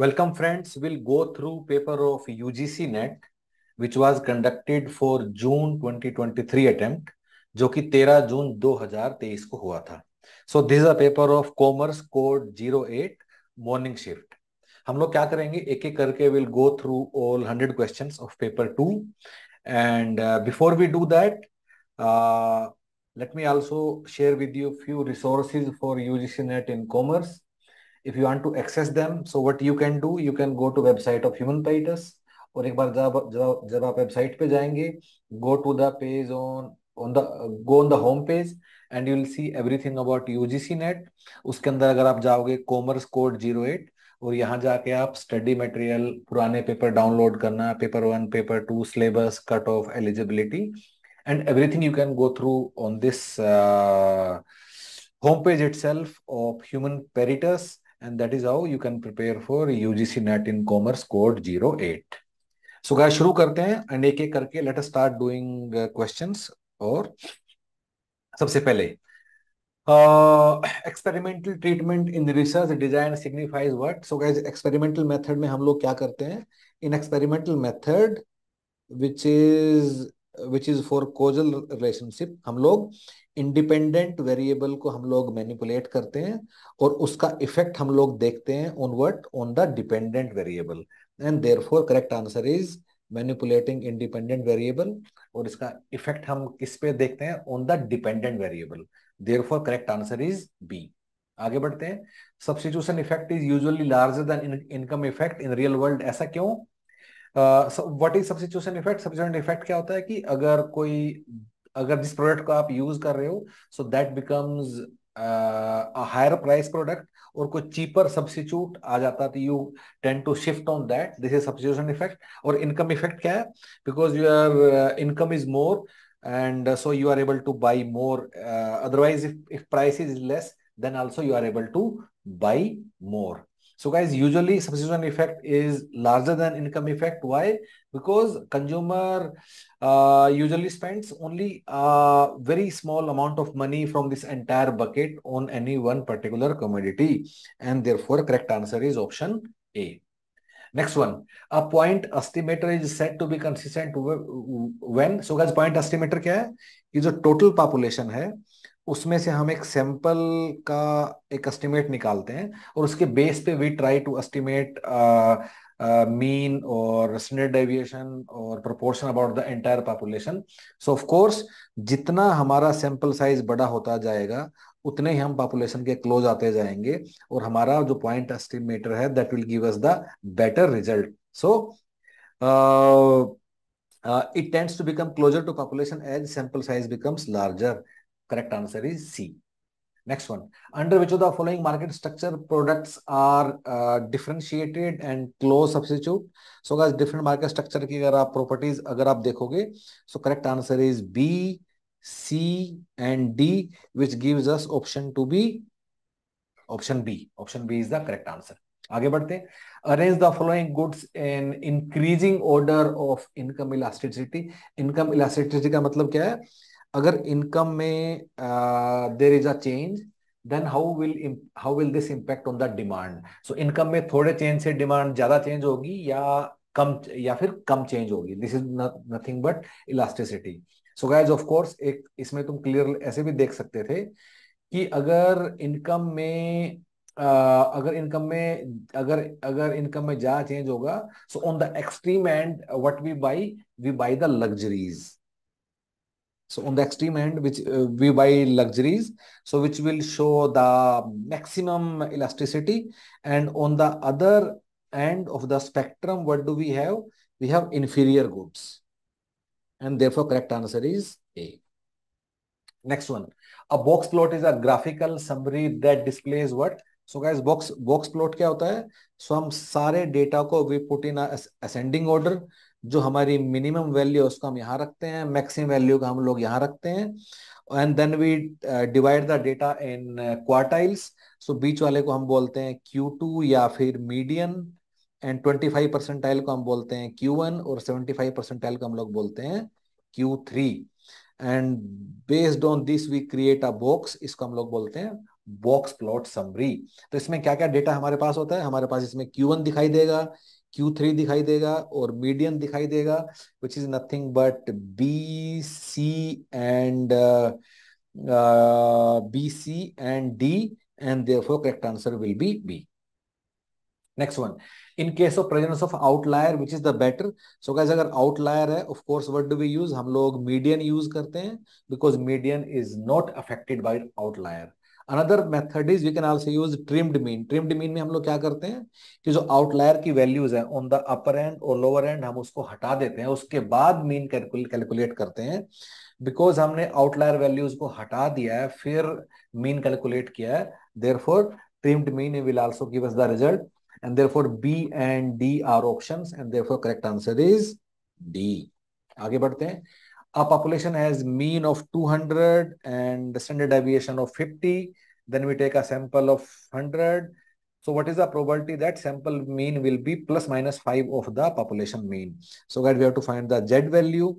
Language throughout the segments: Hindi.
Welcome friends, we'll go through paper of UGC NET which was conducted for June 2023 attempt जो कि 13 जून 2023 को हुआ था so this a paper of commerce code 08 morning shift हम लोग क्या करेंगे एक एक करके will go through all 100 questions of paper two and before we do that let me also share with you few resources for UGC net in commerce if you want to access them so what you can do you can go to website of human pietus और एक बार जब जब जब आप वेबसाइट पे जाएंगे go to the page on on the go on the home page and you will see everything about UGC NET उसके अंदर अगर आप जाओगे कॉमर्स कोड जीरो एट और यहाँ जाके आप स्टडी मटेरियल पुराने पेपर डाउनलोड करना paper one paper two syllabus cut off eligibility and everything you can go through on this home page it of human पेरिटस and that is how you can prepare for UGC NET in Commerce Code 08. So guys शुरू करते हैं and एक एक करके let us start doing uh, questions और सबसे पहले experimental treatment in research design signifies what so guys experimental method में हम लोग क्या करते हैं in experimental method which is which is for causal relationship हम लोग इंडिपेंडेंट वेरिएबल को हम लोग मैनिपुलेट करते हैं और उसका इफेक्ट हम लोग देखते हैं on what on the dependent variable and therefore correct answer is manipulating independent variable और इसका इफेक्ट हम किस पे देखते हैं on the dependent variable therefore correct answer is B आगे बढ़ते हैं substitution effect is usually larger than income effect in real world ऐसा क्यों what is substitution effect substitution effect क्या होता है कि अगर कोई अगर जिस प्रोडक्ट को आप यूज कर रहे हो so that becomes higher price product और कोई चीपर सब्सिट्यूट आ जाता तो you tend to shift on that this is substitution effect और इनकम इफेक्ट क्या है because your income is more and uh, so you are able to buy more uh, otherwise if, if price is less then also you are able to buy more So guys, usually substitution effect is larger than income effect. Why? Because consumer uh, usually spends only a very small amount of money from this entire bucket on any one particular commodity. And therefore, correct answer is option A. Next one, a point estimator is said to be consistent when, so guys, point estimator kya hai? ये जो total population hai. उसमें से हम एक सैंपल का एक एस्टिमेट निकालते हैं और उसके बेस पे we try to estimate mean और स्टैंडर्ड डेविएशन और proportion about the entire population so of course जितना हमारा सैंपल साइज बड़ा होता जाएगा उतने ही हम पॉपुलेशन के क्लोज आते जाएंगे और हमारा जो पॉइंट एस्टिमेटर है that will give us the better result so it tends to become closer to population as sample size becomes larger Correct answer is C. Next one. Under which of the following market structure products are uh, differentiated and close substitute? So guys, different market structure ki agar aap properties agar aap dekhoge so correct answer is B, C and D, which gives us option to be option B. Option B is the correct answer. आगे बढ़ते arrange the following goods in increasing order of income elasticity income elasticity का मतलब क्या है agar income mein uh, there is a change then how will how will this impact on the demand so income में थोड़े change से demand ज्यादा change होगी या कम या फिर कम change होगी this is nothing but elasticity so guys of course एक इसमें तुम clear ऐसे भी देख सकते थे कि अगर इनकम में Uh, अगर इनकम में अगर अगर इनकम में ज्यादा चेंज होगा so on the extreme end what we buy we buy the luxuries So on the extreme end, which uh, we buy luxuries, so which will show the maximum elasticity. And on the other end of the spectrum, what do we have? We have inferior goods. And therefore, correct answer is A. Next one. A box plot is a graphical summary that displays what? So guys, box box plot क्या होता है? So हम सारे data को we put in a ascending order. जो हमारी मिनिमम वैल्यू है उसको हम यहाँ रखते हैं मैक्सिमम वैल्यू का हम लोग यहाँ रखते हैं and then we divide the data in quartiles so बीच वाले को हम बोलते हैं क्यू टू या फिर median and twenty five percentile को हम बोलते हैं क्यू वन और सेवेंटी फाइव परसेंटाइल को हम लोग बोलते हैं Q three and based on this we create a box इसको हम लोग बोलते हैं बॉक्स प्लॉट समरी तो इसमें क्या क्या डेटा हमारे पास होता है हमारे पास इसमें क्यू वन दिखाई देगा क्यू थ्री दिखाई देगा और मीडियन दिखाई देगा which is nothing but B C and B C and D and for correct answer will be B next one in case of presence of outlier which is the better so guys अगर आउटलायर है of course what do we use हम लोग मीडियन यूज करते हैं because median is not affected by outlier another method is we can also use trimmed mean trimmed mean में हम लोग क्या करते हैं कि जो आउटलायर की वैल्यूज है ऑन द अपर एंड और लोअर एंड हम उसको हटा देते हैं उसके बाद मीन कैलकुलेट करते हैं बिकॉज हमने आउटलायर वैल्यूज को हटा दिया है फिर मीन कैलकुलेट किया है therefore trimmed mean will also give the result and therefore B and D are option and therefore correct answer is D आगे बढ़ते हैं a population has mean of 200 and standard deviation of 50, then we take a sample of 100. So what is the probability that sample mean will be plus minus 5 of the population mean. So guys, we have to find the Z value.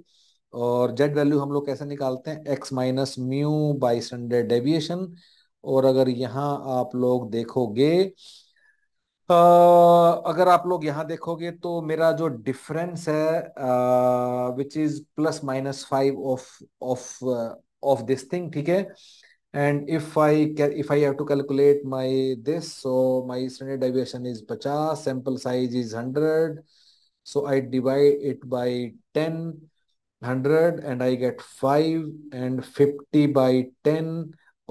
और जेड वैल्यू हम लोग कैसे निकालते हैं X minus mu by standard deviation और अगर यहाँ आप लोग देखोगे Uh, अगर आप लोग यहां देखोगे तो मेरा जो डिफरेंस है which is plus minus five of of of this thing ठीक है and if I if I have to calculate my this so my standard deviation is पचास sample size is hundred so I divide it by ten hundred and I get five and fifty by ten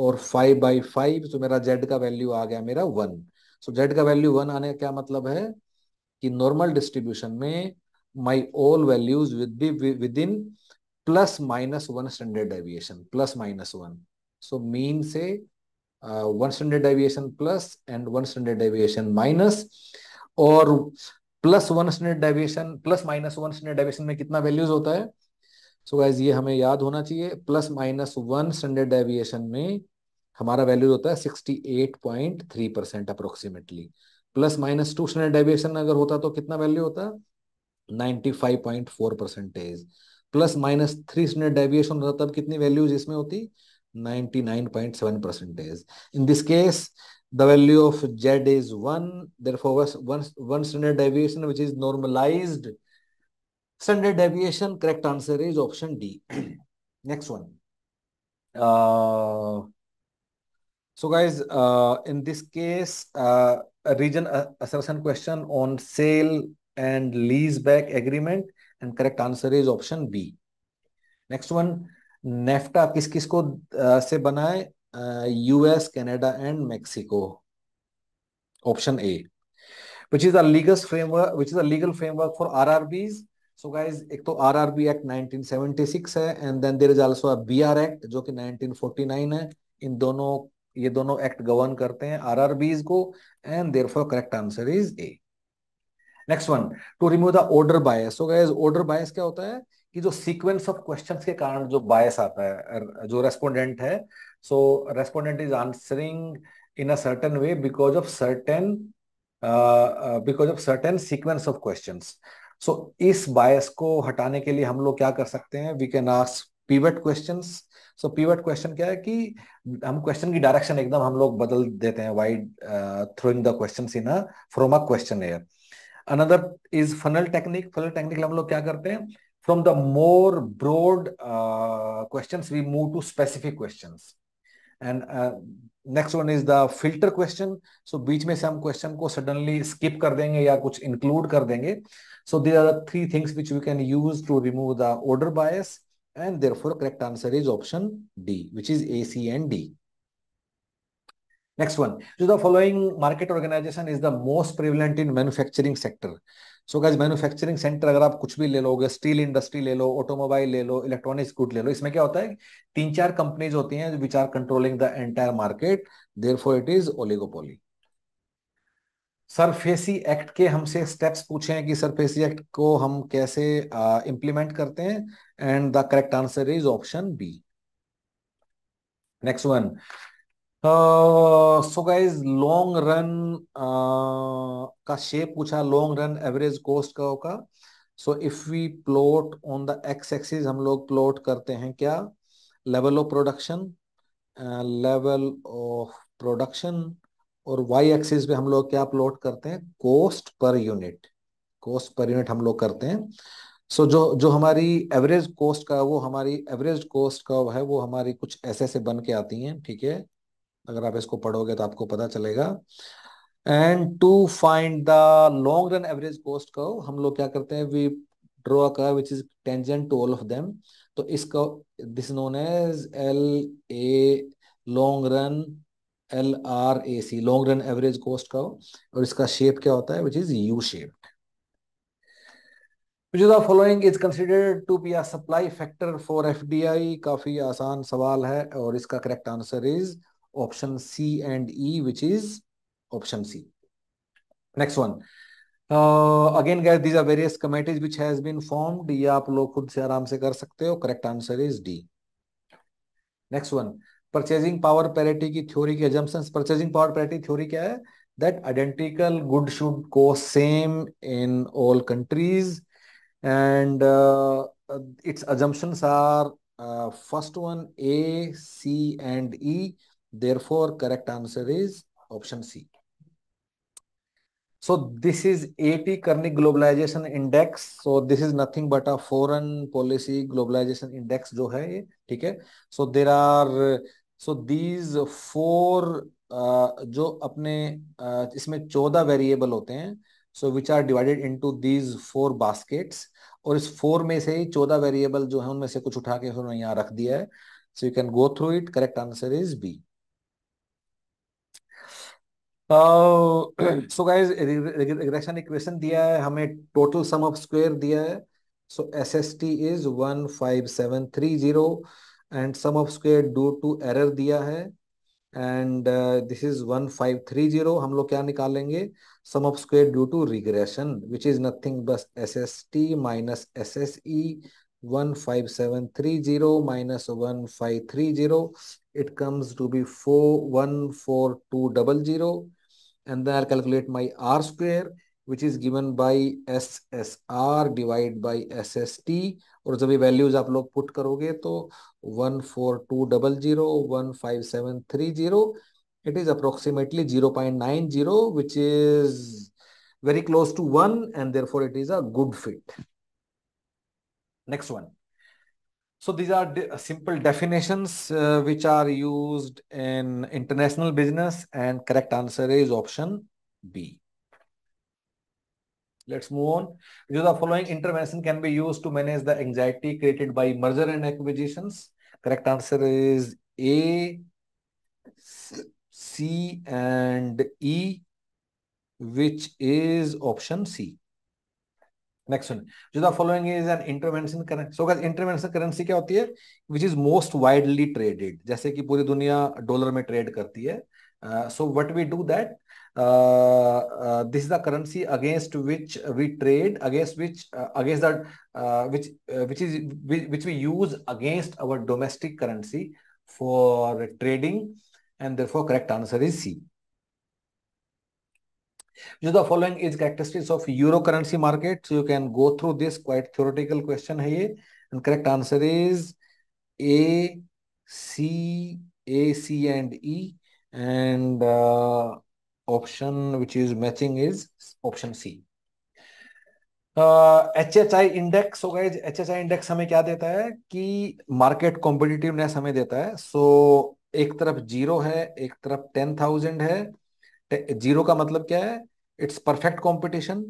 और फाइव बाई फाइव तो मेरा जेड का वैल्यू आ गया मेरा वन सो जेड का वैल्यू वन आने का क्या मतलब है कि नॉर्मल डिस्ट्रीब्यूशन में my all values with be within plus minus one standard deviation plus minus one so mean से one standard deviation plus and one standard deviation minus और plus one standard deviation plus minus one standard deviation में कितना वैल्यूज होता है सो so, गाइज ये हमें याद होना चाहिए plus minus one standard deviation में हमारा वैल्यू होता है sixty eight point three percent approximately plus minus two standard deviation अगर होता तो कितना वैल्यू होता ninety five point four percentage plus minus three standard deviation होता तब कितनी वैल्यूज इसमें होती ninety nine point seven percentage in this case the value of Z is one therefore one standard deviation which is normalize standard deviation correct answer is option D next one So guys, uh, in this case, uh, a region uh, assertion question on sale and lease back agreement and correct answer is option B. Next one, NAFTA kis kis ko uh, se banaye uh, us canada and mexico option a which is a legal framework which is a legal framework for RRBs so guys ek to RRB Act 1976 hai and then there is also a BR Act jo ki 1949 hai in dono ये दोनों एक्ट गवर्न करते हैं आर आर बीज को and therefore correct answer is A next one to remove the order bias हो गया ऑर्डर बायस क्या होता है कि जो सीक्वेंस ऑफ क्वेश्चंस के कारण जो बायस आता है जो रेस्पोंडेंट है so respondent is answering in a certain way because of certain because of certain sequence of questions so इस बायस को हटाने के लिए हम लोग क्या कर सकते हैं we can ask pivot questions so pivot question क्या है कि हम क्वेश्चन की डायरेक्शन एकदम हम लोग बदल देते हैं wide throwing the question in a from a question air another is funnel technique funnel technique हम लोग क्या करते हैं from the more broad question we move to specific question and next one is the filter question so बीच में से हम क्वेश्चन को सडनली स्किप कर देंगे या कुछ इंक्लूड कर देंगे so they are three things which you can use to remove the order bias and therefore correct answer is option D, which is A, C and D. Next one. So the following market organization is the most prevalent in manufacturing sector. So guys manufacturing centre अगर आप कुछ भी ले लोगे स्टील इंडस्ट्री ले लो ऑटोमोबाइल ले लो इलेक्ट्रॉनिक्स गुड ले लो इसमें क्या होता है तीन चार कंपनीज होती हैं which are controlling the entire market therefore it is oligopoly SARFAESI act के हमसे स्टेप्स पूछे हैं कि सरफेसी एक्ट को हम कैसे इंप्लीमेंट uh, करते हैं and the correct answer is option B next one so guys long run का शेप पूछा लॉन्ग रन एवरेज कोस्ट का होगा so if we plot on the X axis हम लोग प्लॉट करते हैं क्या level of production level of production और वाई एक्सिस पे हम लोग क्या प्लॉट करते हैं coast per unit coast per unit हम लोग करते हैं सो so, जो जो हमारी एवरेज कोस्ट का वो हमारी एवरेज कोस्ट का है वो हमारी कुछ ऐसे से बन के आती हैं ठीक है अगर आप इसको पढ़ोगे तो आपको पता चलेगा and to find the long run average cost का हम लोग क्या करते हैं we draw a curve which is tangent to all of them तो इसका this known as L A long run L R A C long run average cost का हो और इसका शेप क्या होता है which is U shaped which of the following is considered to be a supply factor for FDI काफी आसान सवाल है और इसका correct answer is option C and E which is option C next one again guys these are various committees which has been formed ये आप लोग खुद से आराम से कर सकते हो correct answer is D next one purchasing power parity की थ्योरी की परचेजिंग पावर पेरेटी थ्योरी क्या है that identical good should go same in all countries and its assumption are first one A C and E therefore correct answer is option C So this is AP karni Globalization Index. So this is nothing but a foreign policy globalization index jo hai ye theek hai So there are so these four uh, jo apne uh, isme 14 variable hote hain so which are divided into these four baskets और इस फोर में से ही चौदह वेरिएबल जो है उनमें से कुछ उठा के उन्होंने यहाँ रख दिया है so you can go through it correct answer is B so guys regression equation दिया है हमें टोटल सम ऑफ स्क्वायर दिया है so S S T is one five seven three zero and sum of square due to error दिया है and this is one five three zero हम लोग क्या निकालेंगे sum of square due to regression which is nothing बस S S T minus S S E one five seven three zero minus one five three zero it comes to be four one four two double zero and then I'll calculate my R square which is given by SSR divided by SST और जब ये वैल्यूज आप लोग पुट करोगे तो one four two double zero one five seven three zero it is approximately zero point nine zero which is very close to 1 and therefore it is a good fit. Next one. So these are de simple definitions uh, which are used in international business and correct answer is option B. Let's move on. of the following intervention can be used to manage the anxiety created by merger and acquisitions. Correct answer is A, C and E, which is option C. Next one जो following is an intervention currency so guys intervention currency क्या होती है which is most widely traded जैसे कि पूरी दुनिया डॉलर में ट्रेड करती है so what we do that this is the currency against which we trade against which against that which which is which we use against our domestic currency for trading and therefore correct answer is C जो the following is characteristics of euro currency market you can go through this quite theoretical question है ये and correct answer is A C A C and E and option which is matching is option C H H I index हो गए एच एच आई इंडेक्स हमें क्या देता है कि मार्केट कॉम्पिटिटिवनेस हमें देता है सो so, एक तरफ जीरो है एक तरफ टेन थाउजेंड है जीरो का मतलब क्या है it's perfect competition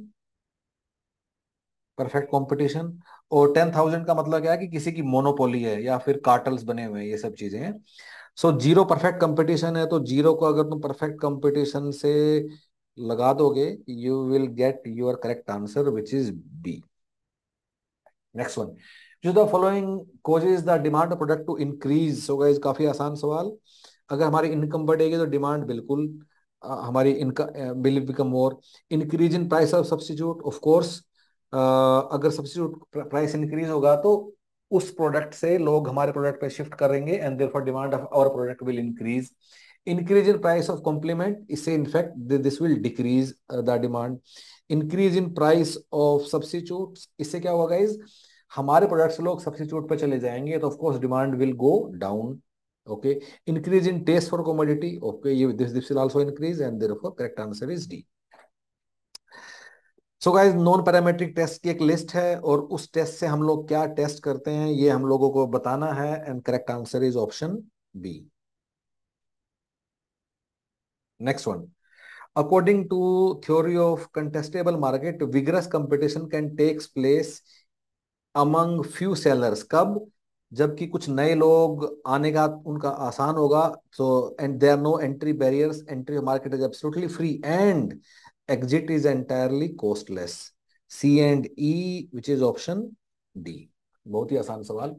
perfect competition और टेन थाउजेंड का मतलब क्या है कि किसी की मोनोपोली है या फिर कार्टल्स बने हुए हैं ये सब चीजें हैं सो जीरो परफेक्ट कंपटीशन है तो जीरो को अगर तुम परफेक्ट कंपटीशन से लगा दोगे you will get your correct answer which is B next one जो the following causes the demand product to increase होगा इज काफी आसान सवाल अगर हमारी इनकम बढ़ेगी तो डिमांड बिल्कुल हमारी income will become more increase in price of substitute of course अगर सब्सटीट्यूट प्राइस इंक्रीज होगा तो उस प्रोडक्ट से लोग हमारे प्रोडक्ट पे शिफ्ट करेंगे and therefore demand of our product will increase increase in price of complement इससे in fact this will decrease the demand increase in price of substitute इससे क्या होगा इज हमारे प्रोडक्ट्स लोग सब्सिट्यूट पर चले जाएंगे तो of course demand will go down Okay, increase in taste for commodity. Okay, you, this, this will also increase and therefore correct answer is D. So guys non parametric test की एक लिस्ट है और उस टेस्ट से हम लोग क्या टेस्ट करते हैं ये हम लोगों को बताना है and correct answer is option B next one according to theory of contestable market vigorous competition can takes place among few sellers कब जबकि कुछ नए लोग आने का उनका आसान होगा so and there no entry barriers entry market is absolutely free and exit is entirely costless C and E which is option D बहुत ही आसान सवाल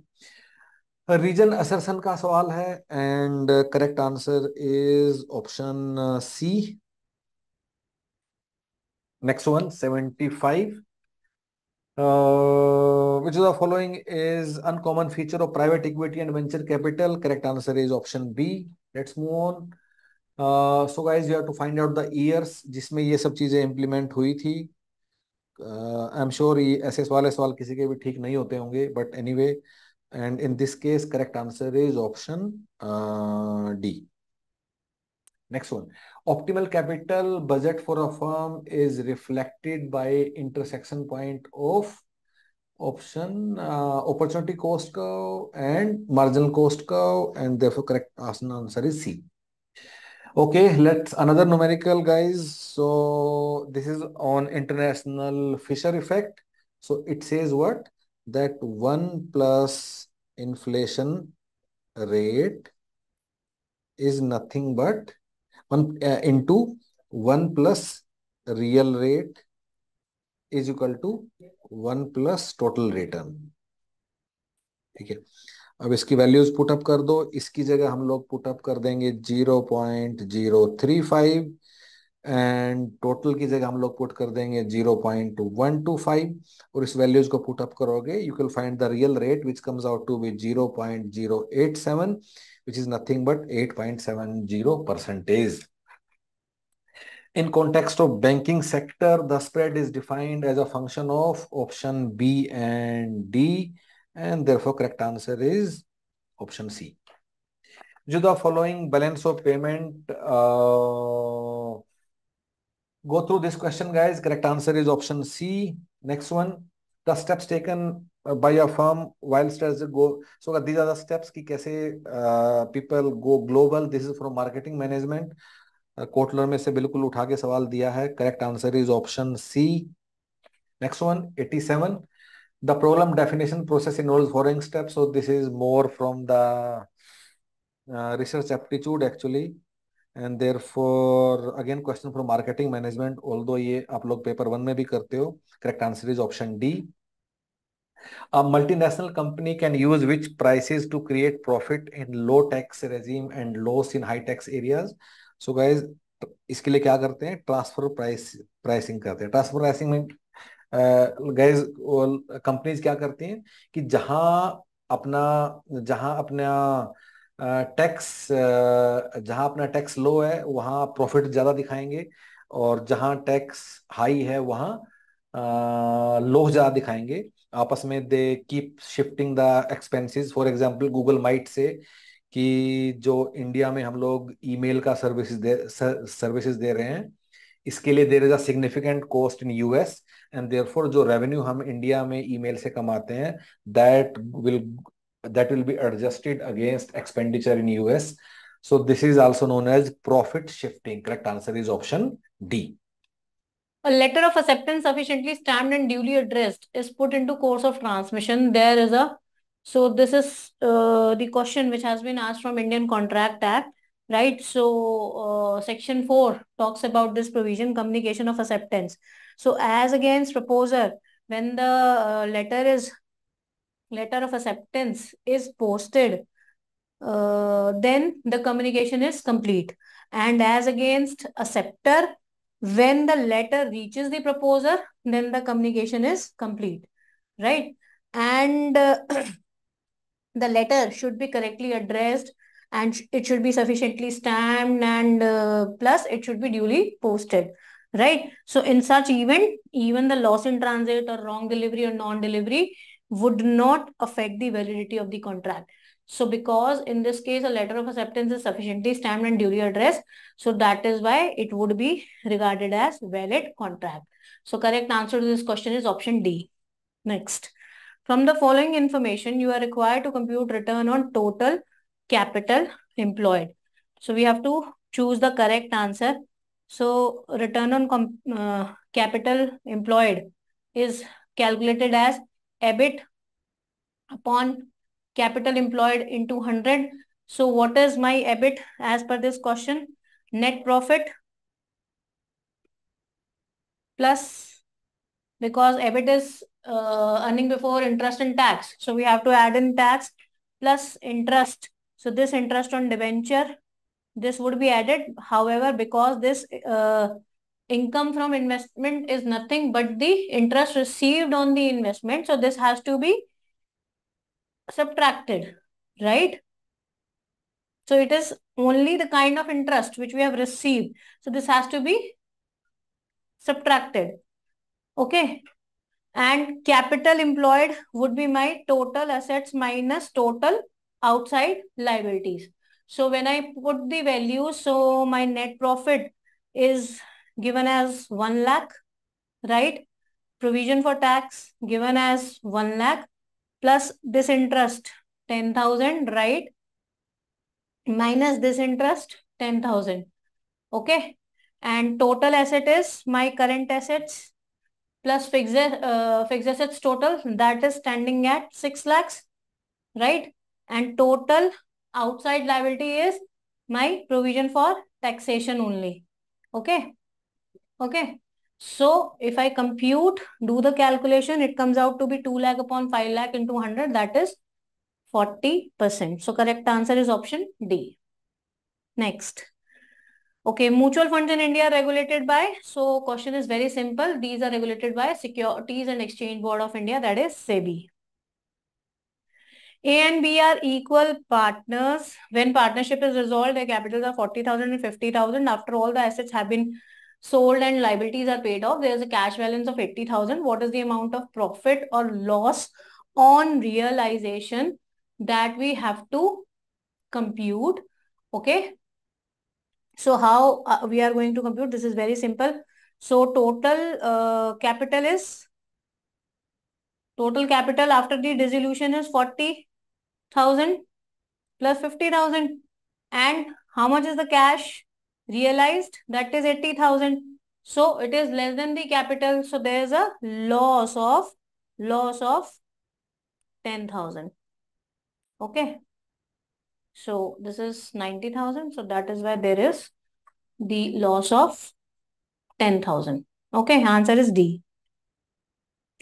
रीजन असरसन का सवाल है and correct answer is option C next one seventy five Uh, which of the following is uncommon feature of private equity and venture capital? Correct answer is option B. Let's move on. Uh, so guys, you have to find out the years जिसमें ये सब चीज़ें implement हुई थी. आई एम श्योर ये ऐसे सवाल सवाल किसी के भी ठीक नहीं होते होंगे but anyway and in this case correct answer is option D next one optimal capital budget for a firm is reflected by intersection point of option uh, opportunity cost curve and marginal cost curve and therefore correct answer is C. Okay, let's another numerical guys. So this is on international Fisher effect. So it says what? That 1 plus inflation rate is nothing but one uh, one plus real rate is equal to one plus total return ठीक है अब इसकी वैल्यूज पुटअप कर दो इसकी जगह हम लोग पुटअप कर देंगे zero point zero three five and total की जगह हम लोग पुट कर देंगे zero point one two five और इस वैल्यूज को पुट अप करोगे you can find the real rate which comes out to be zero point zero eight seven which is nothing but eight point seven zero percentage in context of banking sector the spread is defined as a function of option B and D and therefore correct answer is option C जो the following balance of payment go through this question guys correct answer is option c next one the steps taken by your firm while as go so these are the steps ki kaise uh, people go global this is from marketing management Kotler uh, में से बिल्कुल उठा के सवाल दिया है correct answer is option C next one 87 the problem definition process involves following steps so this is more from the uh, research aptitude actually and therefore again question for marketing management all दो ये आप लोग पेपर वन में भी करते हो correct answer is option D A multinational company can use which prices to create profit in low tax regime and loss in high tax areas. So guys, इसके लिए क्या करते हैं ट्रांसफर प्राइस प्राइसिंग करते हैं ट्रांसफर प्राइसिंग में गाइज कंपनीज क्या करती हैं कि जहां अपना जहां अपना टैक्स जहां अपना टैक्स लो है वहां प्रॉफिट ज़्यादा दिखाएंगे और जहां टैक्स हाई है वहां लो ज़्यादा दिखाएंगे आपस में they keep shifting the expenses for example Google might say कि जो इंडिया में हम लोग ईमेल का सर्विसेज दे सर्विसेज दे रहे हैं इसके लिए there is a significant cost in US and therefore जो रेवेन्यू हम इंडिया में ईमेल से कमाते हैं that will that will be adjusted against expenditure in US. So this is also known as profit shifting. Correct answer is option D. A letter of acceptance sufficiently stamped and duly addressed is put into course of transmission. There is a, so this is uh, the question which has been asked from Indian Contract Act, right? So uh, section 4 talks about this provision, communication of acceptance. So as against proposer, when the uh, letter is letter of acceptance is posted, uh, then the communication is complete. And as against acceptor, when the letter reaches the proposer, then the communication is complete, right? And uh, the letter should be correctly addressed and it should be sufficiently stamped and uh, plus it should be duly posted right so in such event even the loss in transit or wrong delivery or non delivery would not affect the validity of the contract. So because in this case, a letter of acceptance is sufficiently stamped and duly addressed. So that is why it would be regarded as valid contract. So correct answer to this question is option D. Next. From the following information, you are required to compute return on total capital employed. So we have to choose the correct answer. So return on uh, capital employed is calculated as EBIT upon capital employed into 100. So what is my EBIT as per this question? Net profit plus because EBIT is uh, earning before interest and tax. So we have to add in tax plus interest. So this interest on debenture, this would be added. However, because this uh, income from investment is nothing but the interest received on the investment. So this has to be subtracted, right? So it is only the kind of interest which we have received. So this has to be subtracted. Okay. And capital employed would be my total assets minus total outside liabilities. So when I put the values, so my net profit is given as 1 lakh, right? Provision for tax given as 1 lakh plus this interest 10,000, right? Minus this interest 10,000, okay? And total asset is my current assets plus fixed, uh, fixed assets total that is standing at 6 lakhs, right? And total outside liability is my provision for taxation only okay Okay. So if I compute, do the calculation, it comes out to be 2 lakh upon 5 lakh into 100, that is 40%. So correct answer is option D. Next. Okay, mutual funds in India regulated by, so question is very simple. These are regulated by Securities and Exchange Board of India, that is SEBI. A and B are equal partners. When partnership is resolved, their capitals are 40,000 and 50,000. After all the assets have been sold and liabilities are paid off, there's a cash balance of 80,000. What is the amount of profit or loss on realization that we have to compute? Okay. So how uh, we are going to compute? This is very simple. So total uh, capital is, total capital after the dissolution is 40,000 plus 50,000. And how much is the cash? realized that is 80,000. So it is less than the capital. So there is a loss of loss of 10,000. Okay. So this is 90,000. So that is why there is the loss of 10,000. Okay. Answer is D.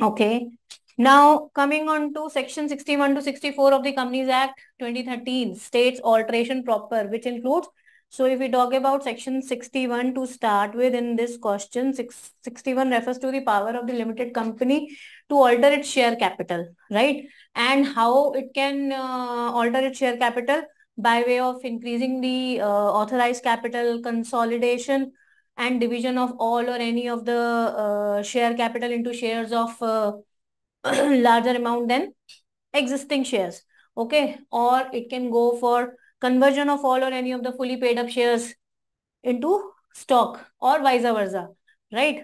Okay. Now coming on to section 61 to 64 of the Companies Act 2013 states alteration proper which includes so if we talk about section 61 to start with in this question, 61 refers to the power of the limited company to alter its share capital, right? And how it can uh, alter its share capital by way of increasing the uh, authorized capital consolidation and division of all or any of the uh, share capital into shares of uh, larger amount than existing shares okay or it can go for conversion of all or any of the fully paid up shares into stock or vice versa, right?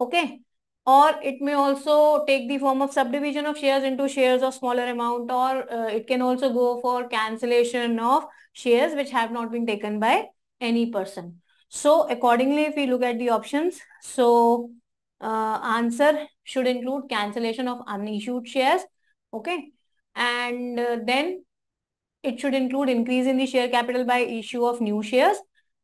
Okay. Or it may also take the form of subdivision of shares into shares of smaller amount or uh, it can also go for cancellation of shares which have not been taken by any person. So accordingly, if we look at the options, so uh, answer should include cancellation of unissued shares. Okay. And uh, then it should include increase in the share capital by issue of new shares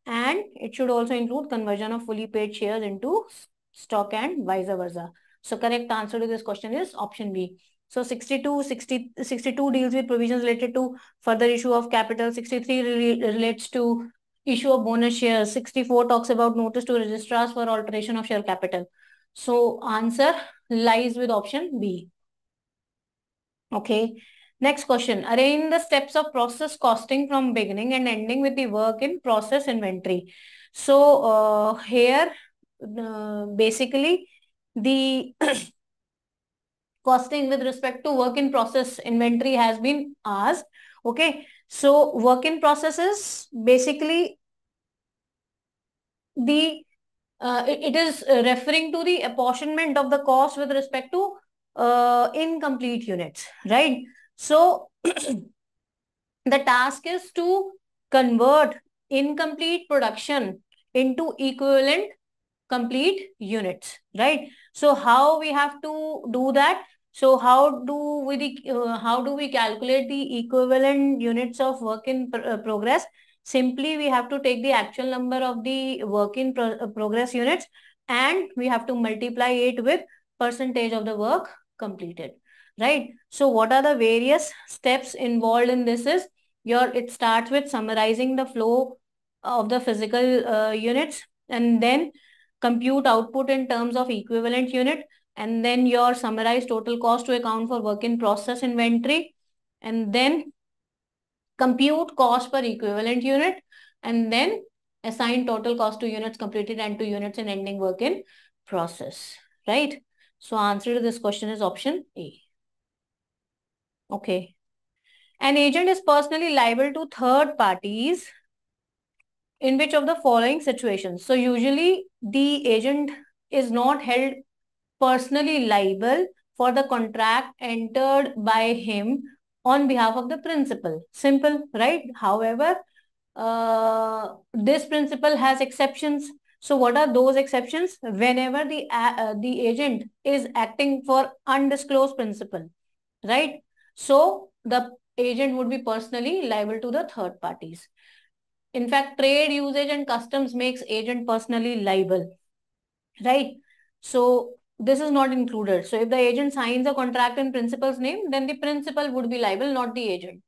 and it should also include conversion of fully paid shares into stock and vice versa. So correct answer to this question is option B. So 62, 60, 62 deals with provisions related to further issue of capital. 63 re relates to issue of bonus shares. 64 talks about notice to registrars for alteration of share capital. So answer lies with option B. Okay. Next question, arrange the steps of process costing from beginning and ending with the work in process inventory. So uh, here uh, basically the costing with respect to work in process inventory has been asked. Okay, so work in process is basically the uh, it is uh, referring to the apportionment of the cost with respect to uh, incomplete units, right? So the task is to convert incomplete production into equivalent complete units, right? So how we have to do that? So how do we uh, how do we calculate the equivalent units of work in pr uh, progress? Simply, we have to take the actual number of the work in pro uh, progress units and we have to multiply it with percentage of the work completed right? So what are the various steps involved in this is your, it starts with summarizing the flow of the physical uh, units and then compute output in terms of equivalent unit and then your summarized total cost to account for work in process inventory and then compute cost per equivalent unit and then assign total cost to units completed and to units in ending work in process, right? So answer to this question is option A. Okay. An agent is personally liable to third parties in which of the following situations. So usually the agent is not held personally liable for the contract entered by him on behalf of the principal. Simple, right? However, uh, this principle has exceptions. So what are those exceptions? Whenever the, uh, the agent is acting for undisclosed principal, right? So the agent would be personally liable to the third parties. In fact, trade usage and customs makes agent personally liable, right? So this is not included. So if the agent signs a contract in principal's name, then the principal would be liable, not the agent.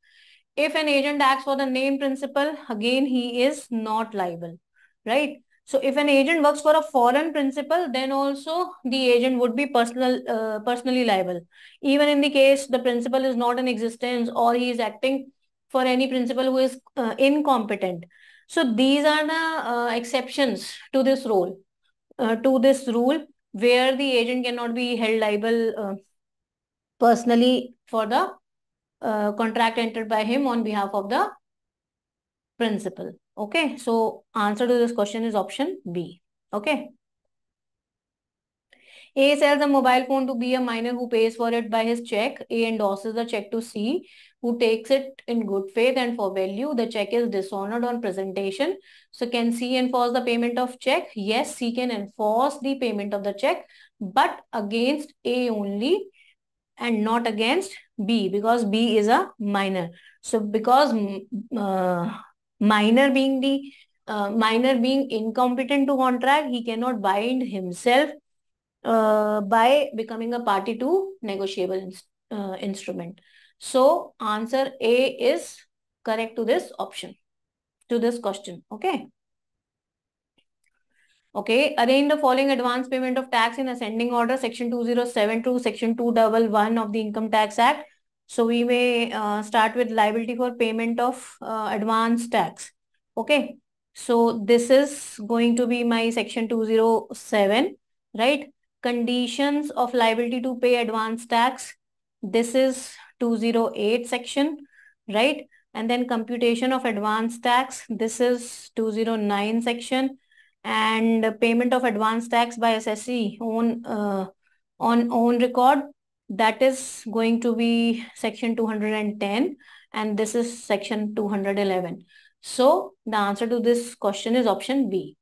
If an agent acts for the name principal, again, he is not liable, right? So if an agent works for a foreign principal, then also the agent would be personal, uh, personally liable. Even in the case the principal is not in existence or he is acting for any principal who is uh, incompetent. So these are the uh, exceptions to this rule, uh, to this rule where the agent cannot be held liable uh, personally for the uh, contract entered by him on behalf of the principal. Okay, so answer to this question is option B. Okay. A sells a mobile phone to B, a minor who pays for it by his check. A endorses the check to C, who takes it in good faith and for value. The check is dishonored on presentation. So can C enforce the payment of check? Yes, C can enforce the payment of the check, but against A only and not against B because B is a minor. So because uh, minor being the uh, minor being incompetent to contract he cannot bind himself uh, by becoming a party to negotiable ins uh, instrument so answer a is correct to this option to this question okay okay arrange the following advance payment of tax in ascending order section 2072 section 211 of the income tax act so we may uh, start with liability for payment of uh, advance tax. Okay. So this is going to be my section 207, right? Conditions of liability to pay advance tax. This is 208 section, right? And then computation of advance tax. This is 209 section and payment of advance tax by SSE on, uh, on own record that is going to be section 210 and this is section 211. So the answer to this question is option B.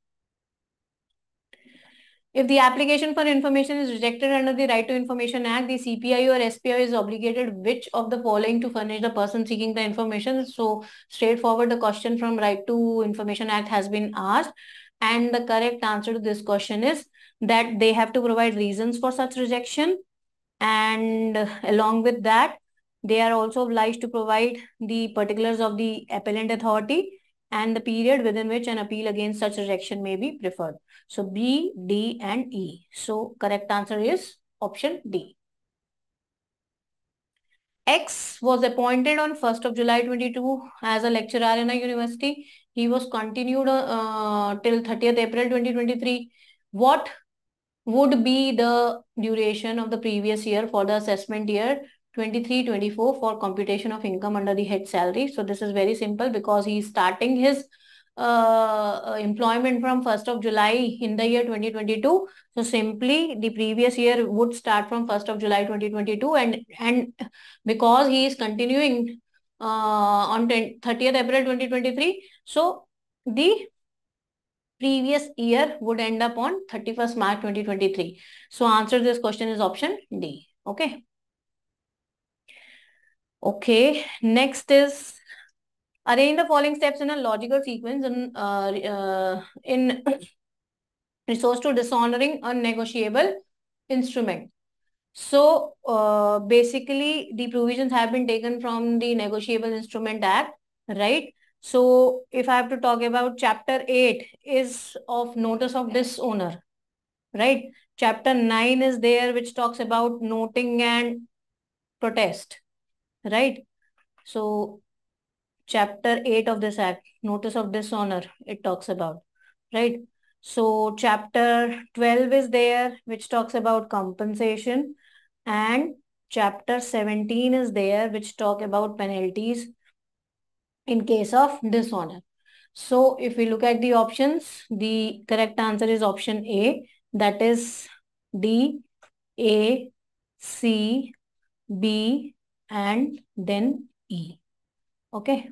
If the application for information is rejected under the Right to Information Act, the CPI or SPI is obligated which of the following to furnish the person seeking the information. So straightforward, the question from Right to Information Act has been asked. And the correct answer to this question is that they have to provide reasons for such rejection and along with that they are also obliged to provide the particulars of the appellant authority and the period within which an appeal against such rejection may be preferred. So B, D and E. So correct answer is option D. X was appointed on 1st of July 22 as a lecturer in a university. He was continued uh, till 30th April 2023. What would be the duration of the previous year for the assessment year 23-24 for computation of income under the head salary. So this is very simple because he is starting his uh, employment from 1st of July in the year 2022. So simply the previous year would start from 1st of July 2022 and, and because he is continuing uh, on 10, 30th April 2023. So the previous year would end up on 31st March 2023. So answer this question is option D. Okay. Okay. Next is arrange the following steps in a logical sequence in, uh, uh, in resource to dishonoring a negotiable instrument. So uh, basically the provisions have been taken from the negotiable instrument act, right? So if I have to talk about chapter 8 is of notice of dishonor, right? Chapter 9 is there which talks about noting and protest, right? So chapter 8 of this act, notice of dishonor, it talks about, right? So chapter 12 is there which talks about compensation and chapter 17 is there which talk about penalties in case of dishonor. So if we look at the options, the correct answer is option A, that is D, A, C, B, and then E. Okay.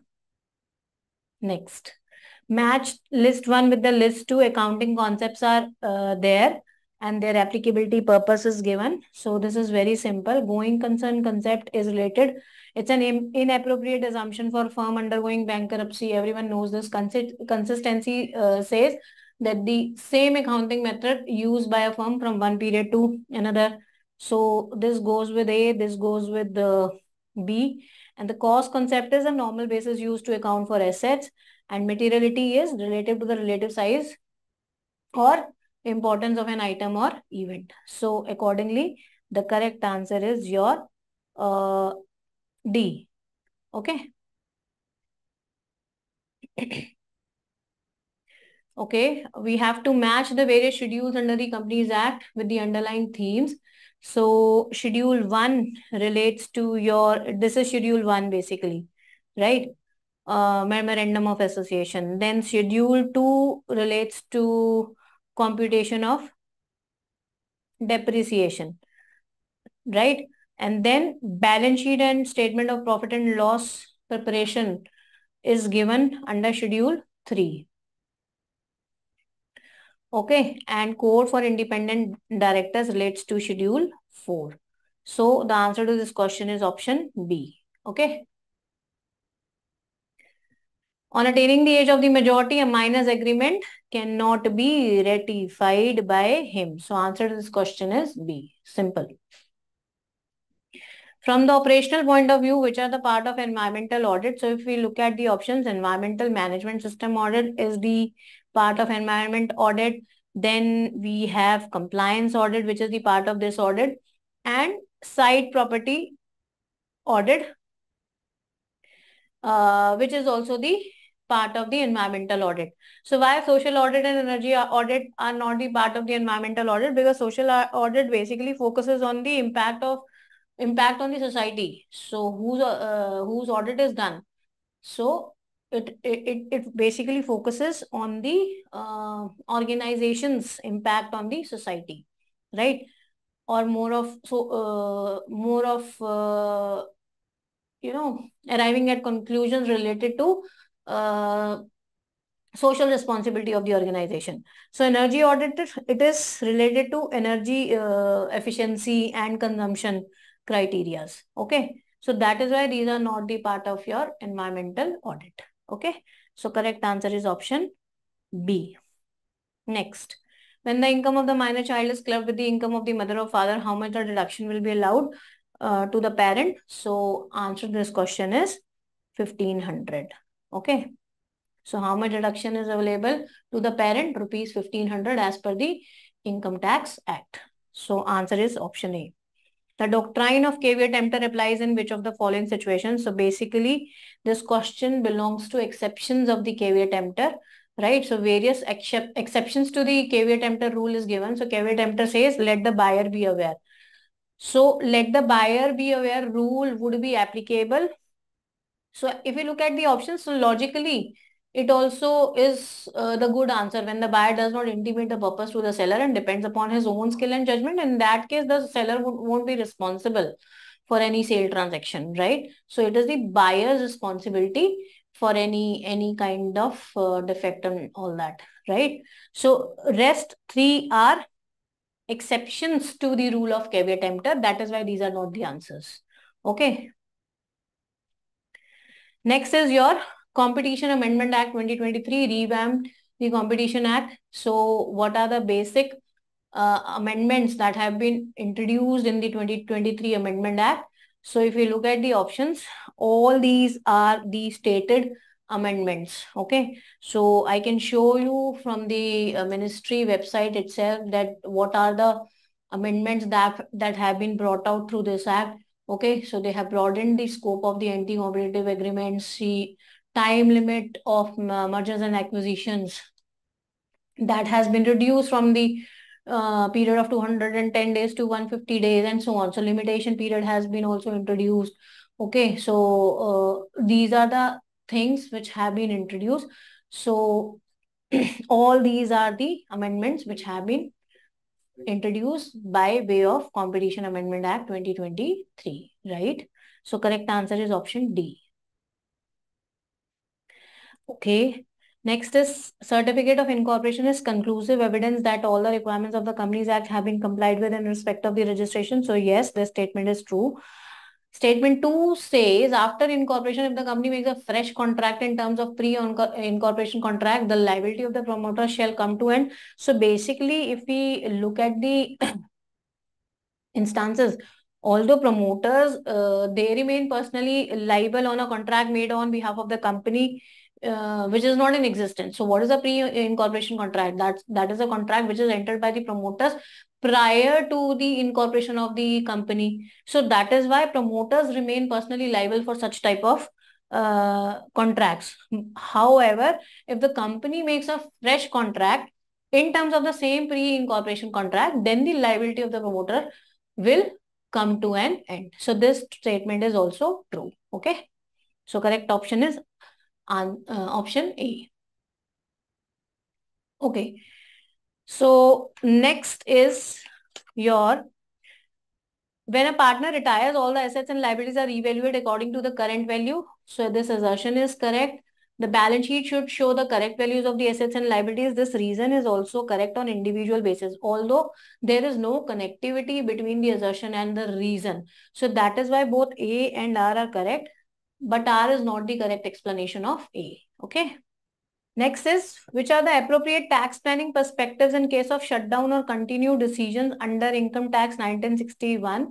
Next. Match list 1 with the list 2 accounting concepts are uh, there and their applicability purpose is given. So this is very simple. Going concern concept is related it's an inappropriate assumption for a firm undergoing bankruptcy. Everyone knows this. consistency uh, says that the same accounting method used by a firm from one period to another. So this goes with A, this goes with the uh, B. And the cost concept is a normal basis used to account for assets and materiality is relative to the relative size or importance of an item or event. So accordingly, the correct answer is your uh, D. Okay. okay, we have to match the various schedules under the Companies Act with the underlying themes. So schedule one relates to your, this is schedule one basically, right? Uh, memorandum of association. Then schedule two relates to computation of depreciation, right? And then balance sheet and statement of profit and loss preparation is given under schedule 3. Okay, and code for independent directors relates to schedule 4. So the answer to this question is option B. Okay. On attaining the age of the majority, a minors agreement cannot be ratified by him. So answer to this question is B. Simple. From the operational point of view, which are the part of environmental audit. So if we look at the options, environmental management system audit is the part of environment audit. Then we have compliance audit, which is the part of this audit and site property audit, uh, which is also the part of the environmental audit. So why social audit and energy audit are not the part of the environmental audit? Because social audit basically focuses on the impact of impact on the society so whose uh, whose audit is done so it it it basically focuses on the uh, organization's impact on the society right or more of so uh, more of uh, you know arriving at conclusions related to uh, social responsibility of the organization so energy audit it is related to energy uh, efficiency and consumption criterias. Okay. So that is why these are not the part of your environmental audit. Okay. So correct answer is option B. Next. When the income of the minor child is clubbed with the income of the mother or father, how much a deduction will be allowed uh, to the parent? So answer this question is 1500. Okay. So how much deduction is available to the parent? Rupees 1500 as per the Income Tax Act. So answer is option A. The doctrine of caveat emptor applies in which of the following situations? So basically, this question belongs to exceptions of the caveat emptor, right? So various exceptions to the caveat emptor rule is given. So caveat emptor says, let the buyer be aware. So let the buyer be aware rule would be applicable. So if you look at the options, so logically, it also is uh, the good answer when the buyer does not intimate the purpose to the seller and depends upon his own skill and judgment. In that case, the seller won't be responsible for any sale transaction, right? So it is the buyer's responsibility for any any kind of uh, defect and all that, right? So rest three are exceptions to the rule of caveat emptor. That is why these are not the answers. Okay. Next is your Competition Amendment Act 2023 revamped the Competition Act. So what are the basic uh, amendments that have been introduced in the 2023 Amendment Act? So if you look at the options, all these are the stated amendments. Okay. So I can show you from the uh, ministry website itself that what are the amendments that, that have been brought out through this act. Okay. So they have broadened the scope of the anti-competitive agreements. See, time limit of uh, mergers and acquisitions that has been reduced from the uh, period of 210 days to 150 days and so on. So limitation period has been also introduced. Okay, so uh, these are the things which have been introduced. So all these are the amendments which have been introduced by way of Competition Amendment Act 2023, right? So correct answer is option D. Okay. Next is certificate of incorporation is conclusive evidence that all the requirements of the Companies Act have been complied with in respect of the registration. So yes, this statement is true. Statement 2 says after incorporation, if the company makes a fresh contract in terms of pre-incorporation contract, the liability of the promoter shall come to end. So basically, if we look at the instances, although promoters, uh, they remain personally liable on a contract made on behalf of the company uh, which is not in existence. So what is a pre-incorporation contract? That's, that is a contract which is entered by the promoters prior to the incorporation of the company. So that is why promoters remain personally liable for such type of uh, contracts. However, if the company makes a fresh contract in terms of the same pre-incorporation contract, then the liability of the promoter will come to an end. So this statement is also true. Okay. So correct option is on uh, option A. Okay. So next is your when a partner retires, all the assets and liabilities are evaluated according to the current value. So this assertion is correct. The balance sheet should show the correct values of the assets and liabilities. This reason is also correct on individual basis, although there is no connectivity between the assertion and the reason. So that is why both A and R are correct but R is not the correct explanation of A. Okay. Next is, which are the appropriate tax planning perspectives in case of shutdown or continued decisions under income tax 1961?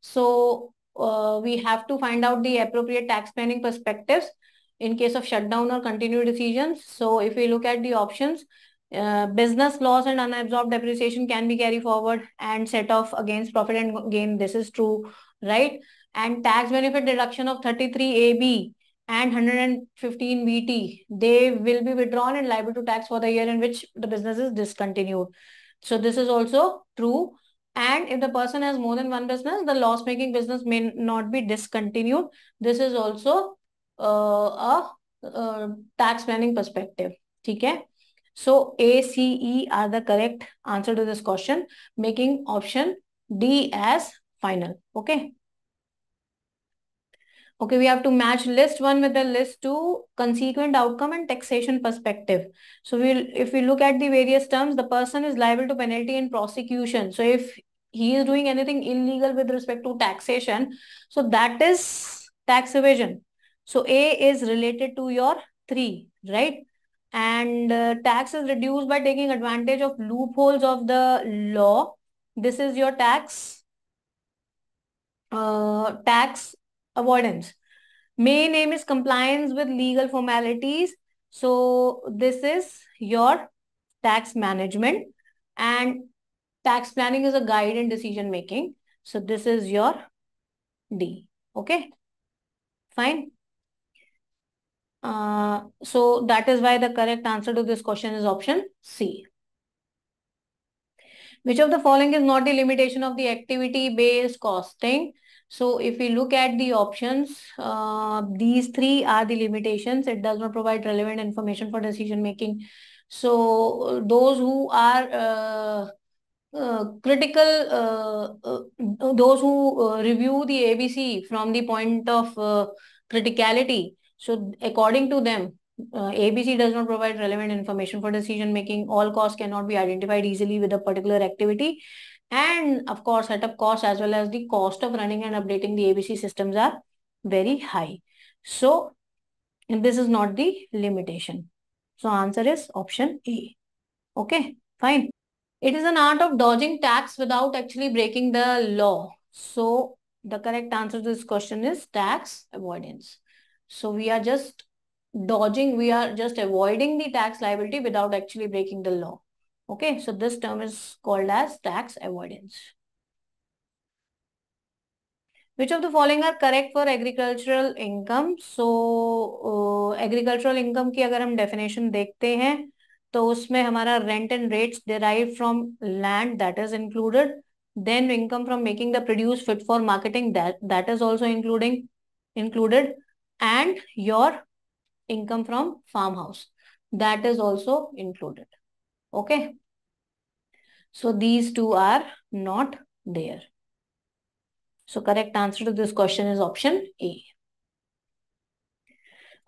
So uh, we have to find out the appropriate tax planning perspectives in case of shutdown or continued decisions. So if we look at the options, uh, business loss and unabsorbed depreciation can be carried forward and set off against profit and gain. This is true, right? and tax benefit deduction of 33AB and 115 BT, they will be withdrawn and liable to tax for the year in which the business is discontinued. So this is also true. And if the person has more than one business, the loss-making business may not be discontinued. This is also uh, a, a uh, tax planning perspective. Okay. So A, C, E are the correct answer to this question, making option D as final. Okay. Okay, we have to match list one with the list two, consequent outcome and taxation perspective. So we'll, if we look at the various terms, the person is liable to penalty and prosecution. So if he is doing anything illegal with respect to taxation, so that is tax evasion. So A is related to your three, right? And uh, tax is reduced by taking advantage of loopholes of the law. This is your tax, uh, tax avoidance. Main aim is compliance with legal formalities. So this is your tax management and tax planning is a guide in decision making. So this is your D. Okay. Fine. Uh, so that is why the correct answer to this question is option C. Which of the following is not a limitation of the activity-based costing? So if we look at the options, uh, these three are the limitations. It does not provide relevant information for decision making. So those who are uh, uh, critical, uh, uh, those who uh, review the ABC from the point of criticality, so according to them, ABC does not provide relevant information for decision making. All costs cannot be identified easily with a particular activity and of course setup cost as well as the cost of running and updating the ABC systems are very high. So this is not the limitation. So answer is option A. Okay, fine. It is an art of dodging tax without actually breaking the law. So the correct answer to this question is tax avoidance. So we are just dodging, we are just avoiding the tax liability without actually breaking the law. Okay, so this term is called as tax avoidance. Which of the following are correct for agricultural income? So, uh, agricultural income ki agar hum definition dekhte hain, तो usme हमारा rent and rates derived from land that is included. Then income from making the produce fit for marketing that, that is also including included and your income from farmhouse that is also included. Okay. So these two are not there. So correct answer to this question is option A.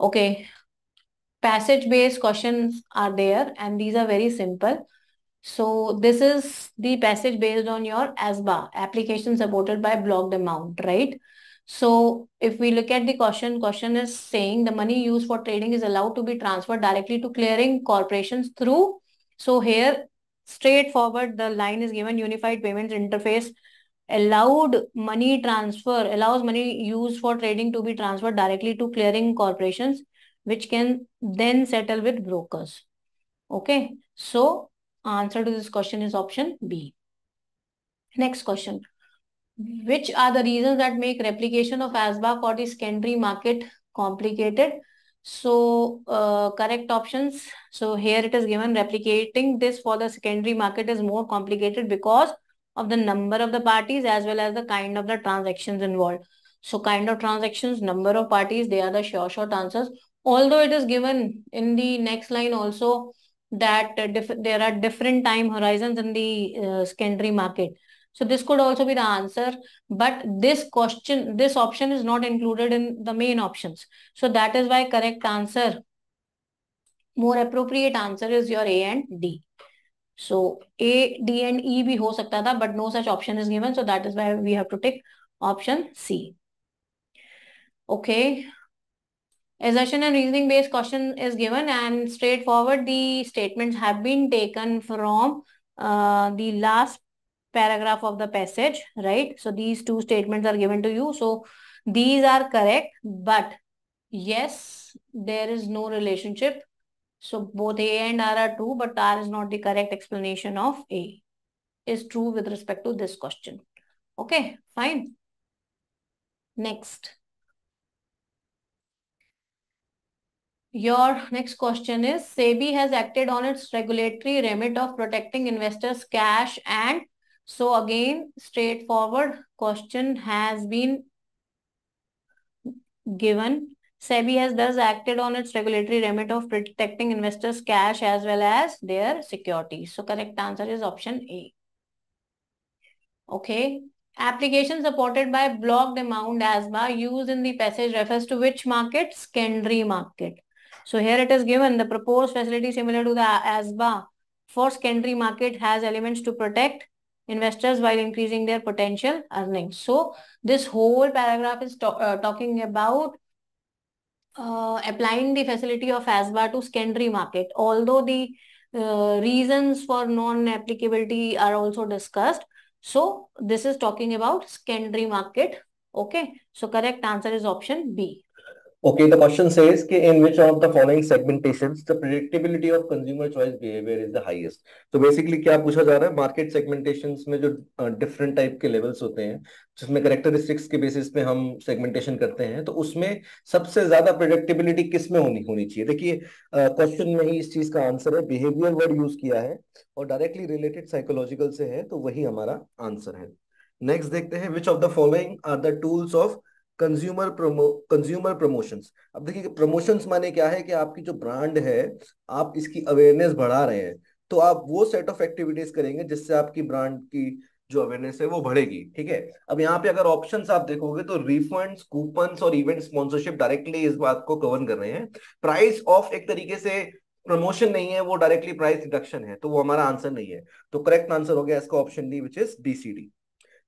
Okay. Passage based questions are there and these are very simple. So this is the passage based on your ASBA application supported by blocked amount, right? So if we look at the question, question is saying the money used for trading is allowed to be transferred directly to clearing corporations through so here, straightforward, the line is given unified payments interface allowed money transfer, allows money used for trading to be transferred directly to clearing corporations, which can then settle with brokers. Okay, so answer to this question is option B. Next question. Which are the reasons that make replication of Asba or the secondary market complicated? So uh, correct options. So here it is given replicating this for the secondary market is more complicated because of the number of the parties as well as the kind of the transactions involved. So kind of transactions, number of parties, they are the sure short answers. Although it is given in the next line also that uh, there are different time horizons in the uh, secondary market. So this could also be the answer, but this question, this option is not included in the main options. So that is why correct answer, more appropriate answer is your A and D. So A, D and E bhi ho sakta tha, but no such option is given. So that is why we have to take option C. Okay. Assertion and reasoning based question is given and straightforward the statements have been taken from uh, the last paragraph of the passage, right? So these two statements are given to you. So these are correct, but yes, there is no relationship. So both A and R are true, but R is not the correct explanation of A is true with respect to this question. Okay, fine. Next. Your next question is SEBI has acted on its regulatory remit of protecting investors' cash and so again, straightforward question has been given. SEBI has thus acted on its regulatory remit of protecting investors' cash as well as their securities. So correct answer is option A. Okay. Application supported by blocked amount ASBA used in the passage refers to which market? Secondary market. So here it is given the proposed facility similar to the ASBA for secondary market has elements to protect investors while increasing their potential earnings. So this whole paragraph is to uh, talking about uh, applying the facility of ASBA to secondary market. Although the uh, reasons for non-applicability are also discussed. So this is talking about secondary market. Okay. So correct answer is option B. Okay, the question says, in which of the following segmentations the predictability of consumer choice behavior is the highest? तो so basically क्या पूछा जा रहा है मार्केट segmentations में जो डिफरेंट टाइप के लेवल्स होते हैं जिसमें करेक्टरिस्टिक्स के बेसिस पे हम सेगमेंटेशन करते हैं तो उसमें सबसे ज्यादा प्रोडक्टिबिलिटी किस में होनी होनी चाहिए देखिए क्वेश्चन में ही इस चीज का आंसर है बिहेवियर वर्ड यूज किया है और डायरेक्टली रिलेटेड साइकोलॉजिकल से है तो वही हमारा आंसर है नेक्स्ट देखते हैं which of the following are the tools of consumer promo consumer promotions अब देखिए प्रमोशंस माने क्या है कि आपकी जो ब्रांड है आप इसकी अवेयरनेस बढ़ा रहे हैं तो आप वो सेट ऑफ एक्टिविटीज करेंगे जिससे आपकी ब्रांड की जो अवेयरनेस है वो बढ़ेगी ठीक है अब यहाँ पे अगर ऑप्शन आप देखोगे तो रिफंड कूपन और इवेंट स्पॉन्सरशिप डायरेक्टली इस बात को कवर कर रहे हैं प्राइस ऑफ एक तरीके से प्रमोशन नहीं है वो डायरेक्टली प्राइस रिडक्शन है तो वो हमारा आंसर नहीं है तो करेक्ट आंसर हो गया इसका option D which is BCD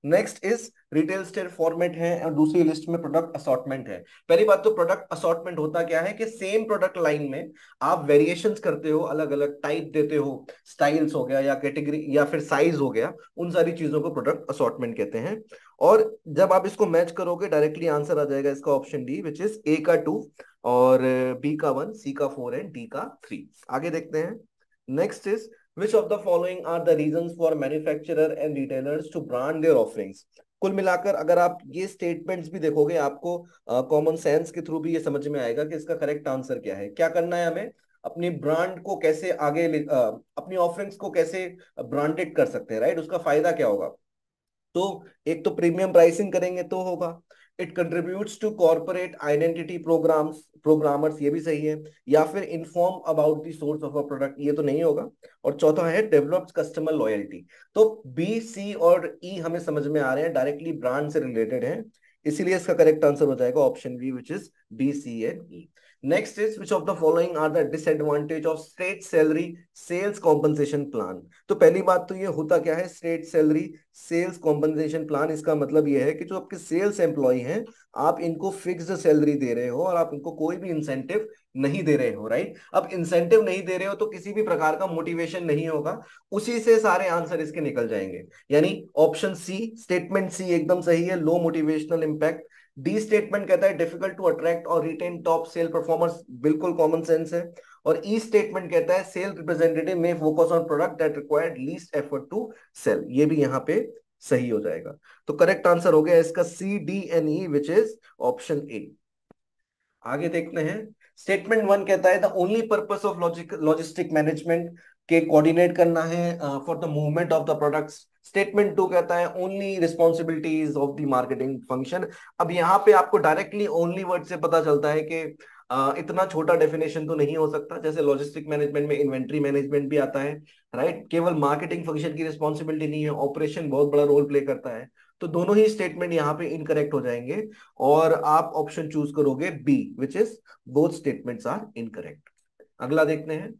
next is retail state format है और दूसरी लिस्ट में प्रोडक्ट असॉटमेंट है पहली बात तो प्रोडक्ट असॉटमेंट होता क्या है कि सेम प्रोडक्ट लाइन में आप वेरिएशंस करते हो अलग अलग टाइप देते हो स्टाइल्स हो गया या कैटेगरी या फिर साइज हो गया उन सारी चीजों को प्रोडक्ट असॉटमेंट कहते हैं और जब आप इसको मैच करोगे डायरेक्टली आंसर आ जाएगा इसका option D which is A का टू और बी का वन सी का फोर एंड डी का थ्री आगे देखते हैं next is Which of the following are the reasons for manufacturer and retailers to brand their offerings? कुल मिलाकर अगर आप ये स्टेटमेंट्स भी देखोगे आपको कॉमन uh, सेंस के थ्रू भी ये समझ में आएगा कि इसका करेक्ट आंसर क्या है क्या करना है हमें अपने ब्रांड को कैसे आगे uh, अपनी ऑफरिंग्स को कैसे ब्रांडेड कर सकते हैं राइट उसका फायदा क्या होगा तो एक तो प्रीमियम प्राइसिंग करेंगे तो होगा it contributes to corporate identity programs programmers ये भी सही है या फिर inform about the source of a product ये तो नहीं होगा और चौथा है डेवलप कस्टमर लॉयल्टी तो बी सी और ई e हमें समझ में आ रहे हैं डायरेक्टली ब्रांड से रिलेटेड है इसीलिए इसका करेक्ट आंसर हो जाएगा option B which is B C and E Next is which of the following are the disadvantage of state salary sales compensation plan. तो पहली बात तो ये होता क्या है straight salary sales compensation plan इसका मतलब ये है कि जो आपके सेल्स एम्प्लॉय हैं आप इनको फिक्स्ड सैलरी दे रहे हो और आप इनको कोई भी इंसेंटिव नहीं दे रहे हो राइट अब इंसेंटिव नहीं दे रहे हो तो किसी भी प्रकार का मोटिवेशन नहीं होगा उसी से सारे आंसर इसके निकल जाएंगे यानी ऑप्शन सी स्टेटमेंट सी एकदम सही है low motivational impact D statement कहता है डिफिकल्ट टू अट्रैक्ट और रिटेन टॉप सेल परफॉर्मर्स बिल्कुल कॉमन सेंस है और ई e स्टेटमेंट कहता है सेल रिप्रेजेंटेटिव में focus on product that required least effort to sell ये भी यहाँ पे सही हो जाएगा तो करेक्ट आंसर हो गया इसका C D and E which is option A आगे देखते हैं स्टेटमेंट वन कहता है the only purpose of logic logistic management के कोऑर्डिनेट करना है for the movement of the products statement two कहता है only responsibilities of the marketing function अब यहाँ पे आपको डायरेक्टली ओनली वर्ड से पता चलता है कि इतना छोटा डेफिनेशन तो नहीं हो सकता जैसे लॉजिस्टिक मैनेजमेंट में इन्वेंट्री मैनेजमेंट भी आता है राइट केवल मार्केटिंग फंक्शन की रिस्पॉन्सिबिलिटी नहीं है ऑपरेशन बहुत बड़ा रोल प्ले करता है तो दोनों ही स्टेटमेंट यहाँ पे इनकरेक्ट हो जाएंगे और आप ऑप्शन चूज करोगे B which is both statements are incorrect अगला देखते हैं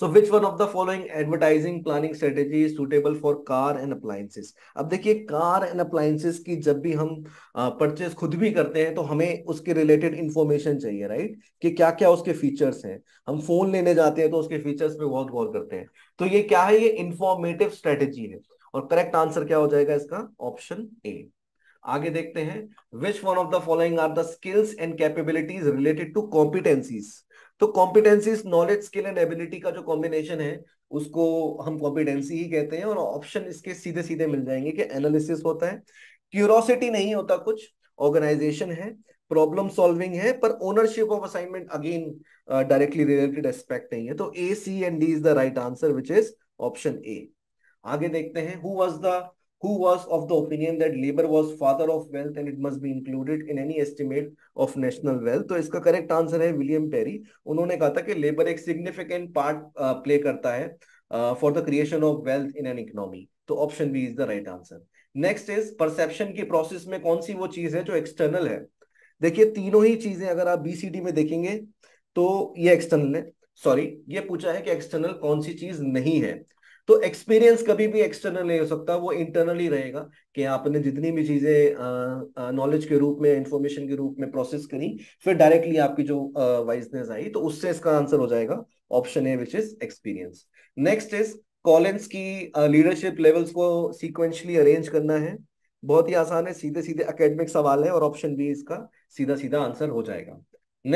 so which one of the following advertising planning strategy suitable for car and appliances अब देखिए कार एंड अप्लायंसेस की जब भी हम परचेज खुद भी करते हैं तो हमें उसके रिलेटेड इंफॉर्मेशन चाहिए राइट कि क्या क्या उसके फीचर्स हैं हम फोन लेने जाते हैं तो उसके फीचर्स पे बहुत गौर करते हैं तो ये क्या है ये इंफॉर्मेटिव स्ट्रेटेजी है और करेक्ट आंसर क्या हो जाएगा इसका ऑप्शन ए आगे देखते हैं which one of the following are the skills and capabilities related to competencies तो competency knowledge skill and ability का जो कॉम्बिनेशन है उसको हम कॉम्पिटेंसी ही कहते हैं और ऑप्शन इसके सीधे सीधे मिल जाएंगे कि एनालिसिस होता है क्यूरोसिटी नहीं होता कुछ ऑर्गेनाइजेशन है प्रॉब्लम सॉल्विंग है पर ownership of assignment again directly related aspect नहीं है तो A C and D is the right answer which is option A आगे देखते हैं who was the who was of the opinion that labor was father of wealth and it must be included in any estimate of national wealth तो इसका करेक्ट आंसर है विलियम पेरी उन्होंने कहा था कि लेबर एक सिग्निफिकेंट पार्ट प्ले करता है for the creation of wealth in an economy तो option B is the right answer next is perception की प्रोसेस में कौन सी वो चीज है जो एक्सटर्नल है देखिए तीनों ही चीजें अगर आप बीसीडी में देखेंगे तो ये एक्सटर्नल है सॉरी ये पूछा है कि एक्सटर्नल कौन सी चीज नहीं है तो एक्सपीरियंस कभी भी एक्सटर्नल नहीं हो सकता वो इंटरनल ही रहेगा कि आपने जितनी भी चीजें नॉलेज के रूप में इंफॉर्मेशन के रूप में प्रोसेस करी फिर डायरेक्टली आपकी जो वाइजनेस आई तो उससे इसका आंसर हो जाएगा option A which is experience next is Collins की लीडरशिप लेवल्स को सीक्वेंशली अरेंज करना है बहुत ही आसान है सीधे सीधे अकेडमिक सवाल है और ऑप्शन बी इसका सीधा सीधा आंसर हो जाएगा